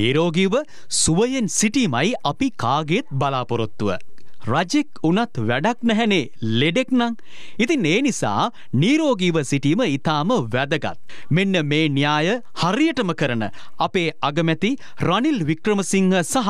නිරෝගීව සුවයෙන් සිටීමයි අපි කාගේත් බලාපොරොත්තුව. රජෙක් වනත් වැඩක් නැහැනේ ලෙඩෙක් නං. ඉතින් ඒ නිසා නීරෝගීව සිටීම ඉතාම වැදගත්. මෙන්න මේ න්‍යාය හරියටම කරන අපේ අගමැති රනිල් වික්‍රමසිංහ සහ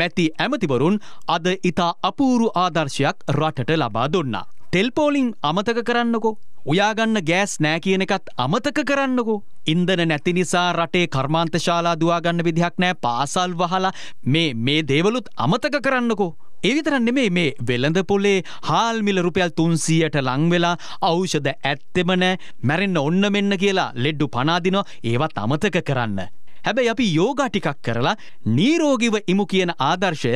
මැති ඇමතිවරුන් අද ඉතා අපූරු ආදර්ශයක් රටට ලබා දුන්නා. තෙල්පෝලිං අමතක කරන්නකෝ. උයාගන්න ගෑස් නෑ කියන එකත් අමතක කරන්නකෝ. ඉන්දන නැති නිසා රටේ කර්මාන්ත ශාලා දවාගන්න විදිහක් නෑ පාසල් වහලා මේ මේ දේවලුත් අමතක කරන්නකෝ. එවිතරන් නෙමේ මේ වෙළඳ පොලේ හාල්මිල රුපියල් තුන්සීයට ලංවෙලා අවෂද ඇත්තෙම නෑ මැරෙන්න්න ඔන්න මෙන්න කියලා ලෙඩ්ඩු පනාදිනෝ ඒවත් අමතක කරන්න. හැබැයි අපි යෝගා ටිකක් කරලා නීරෝගිව ඉමු කියන ආදර්ශය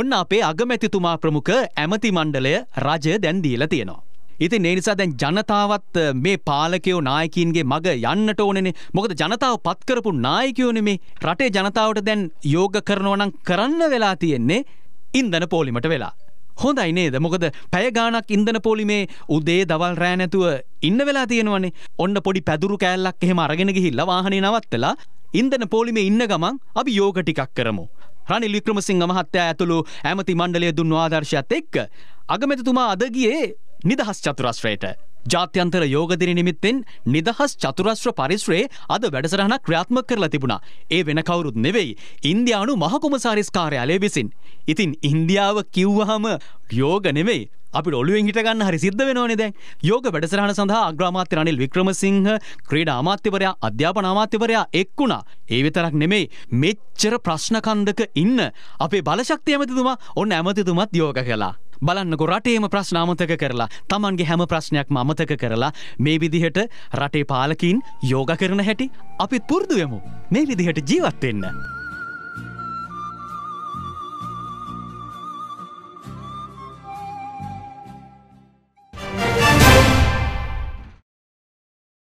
ඔන්න අපේ අගමැතිතුමා ප්‍රමුඛ ඇමති මණ්ඩලය රජය දැන්දීල තියෙනවා. ඉතින් ඒ නිසා දැන් ජනතාවත් මේ පාලකයෝ නායකීන්ගේ මග යන්නට ඕනනේ. මොකද ජනතාව පත් කරපු නායකයෝනේ මේ රටේ ජනතාවට දැන් යෝග කරනවා නම් කරන්න වෙලා තියෙන්නේ ඉන්ධන පෝලිමට වෙලා. හොඳයි නේද මොකද පැයගානක් ඉන්දන පොලිමේ උදේ දවල් රෑනැතුව ඉන්න වෙලා තියෙනවනේ ඔන්න පොඩි පැදුරු කෑල්ලක් එහෙම අරගෙන ගිහිල්ලා වාහනේ නවත්තලා ඉන්දන පොලිමේ ඉන්න ගමන් අපි යෝග ටිකක් කරමු. රනිල් වික්‍රමසිංහ මහත්තයා ඇතුළු ඇමති මණ්ඩලය දුන් ආදර්ශයත් එක්ක අගමැතිතුමා අද ගියේ නිදහස් චතුරස්්‍රයට. ජාත්‍යන්තර යෝගදින නිමිත්තෙන් නිදහස් චතුරස්්‍ර පරිශ්‍රයේ අද වැඩසරහන ක්‍රියාත්ම කරලා තිබුණා. ඒ වෙන කවුරුත් නෙවෙයි. ඉන්දයානු මහකොමසාරිස් කාර්යාලය විසින්. ඉතින් ඉන්දියාව කිව්වහම යෝග නෙවෙයි. අපි ඔලුවෙන් හිටගන්න හරි සිද්ධ වෙනවනේ දැන් යෝග වැඩසටහන සඳහා අග්‍රාමාත්‍ය රනිල් වික්‍රමසිංහ ක්‍රීඩා අමාත්‍යවරයා අධ්‍යාපන අමාත්‍යවරයා එක්ුණා. ඒ විතරක් නෙමෙයි මෙච්චර ප්‍රශ්න කන්දක ඉන්න අපේ බලශක්ති ඇමතිතුමා ඔන්න ඇමතිතුමත් යෝග කළා. බලන්නකො රටේම ප්‍රශ්න අමතක කරලා තමන්ගේ හැම ප්‍රශ්නයක්ම අමතක කරලා මේ විදිහට රටේ පාලකින් යෝග කරන හැටි අපිත් පුරුදු වෙමු මේ විදිහට ජීවත් වෙන්න.